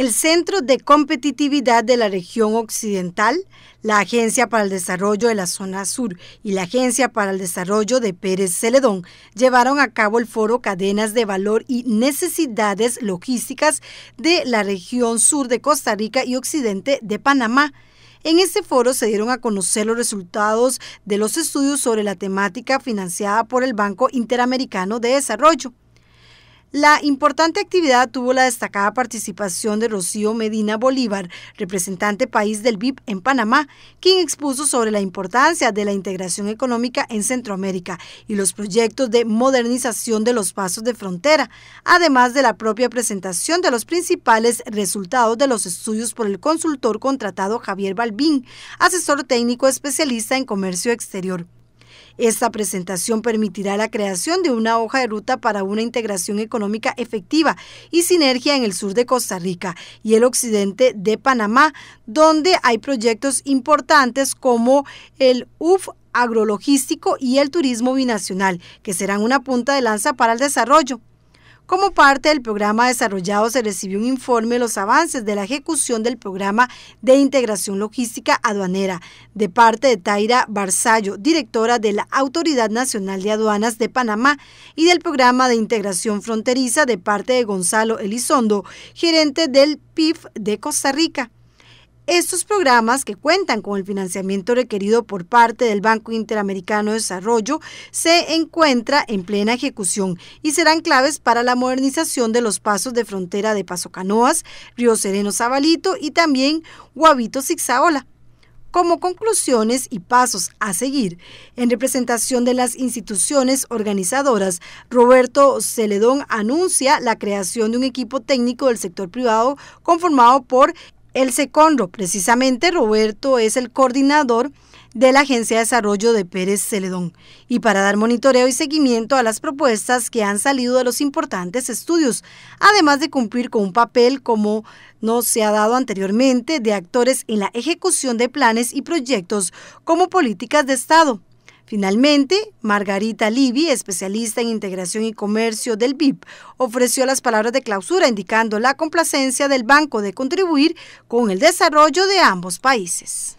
el Centro de Competitividad de la Región Occidental, la Agencia para el Desarrollo de la Zona Sur y la Agencia para el Desarrollo de Pérez Celedón llevaron a cabo el foro Cadenas de Valor y Necesidades Logísticas de la Región Sur de Costa Rica y Occidente de Panamá. En este foro se dieron a conocer los resultados de los estudios sobre la temática financiada por el Banco Interamericano de Desarrollo. La importante actividad tuvo la destacada participación de Rocío Medina Bolívar, representante país del BIP en Panamá, quien expuso sobre la importancia de la integración económica en Centroamérica y los proyectos de modernización de los pasos de frontera, además de la propia presentación de los principales resultados de los estudios por el consultor contratado Javier Balbín, asesor técnico especialista en comercio exterior. Esta presentación permitirá la creación de una hoja de ruta para una integración económica efectiva y sinergia en el sur de Costa Rica y el occidente de Panamá, donde hay proyectos importantes como el UF agrologístico y el turismo binacional, que serán una punta de lanza para el desarrollo. Como parte del programa desarrollado se recibió un informe de los avances de la ejecución del programa de integración logística aduanera de parte de Taira Barzallo, directora de la Autoridad Nacional de Aduanas de Panamá, y del programa de integración fronteriza de parte de Gonzalo Elizondo, gerente del PIF de Costa Rica. Estos programas, que cuentan con el financiamiento requerido por parte del Banco Interamericano de Desarrollo, se encuentra en plena ejecución y serán claves para la modernización de los pasos de frontera de Paso Canoas, Río Sereno Zabalito y también Guavito Zigzaola como conclusiones y pasos a seguir. En representación de las instituciones organizadoras, Roberto Celedón anuncia la creación de un equipo técnico del sector privado conformado por el segundo, Precisamente Roberto es el coordinador de la Agencia de Desarrollo de Pérez Celedón y para dar monitoreo y seguimiento a las propuestas que han salido de los importantes estudios, además de cumplir con un papel como no se ha dado anteriormente de actores en la ejecución de planes y proyectos como políticas de Estado. Finalmente, Margarita Libi, especialista en integración y comercio del BIP, ofreció las palabras de clausura indicando la complacencia del banco de contribuir con el desarrollo de ambos países.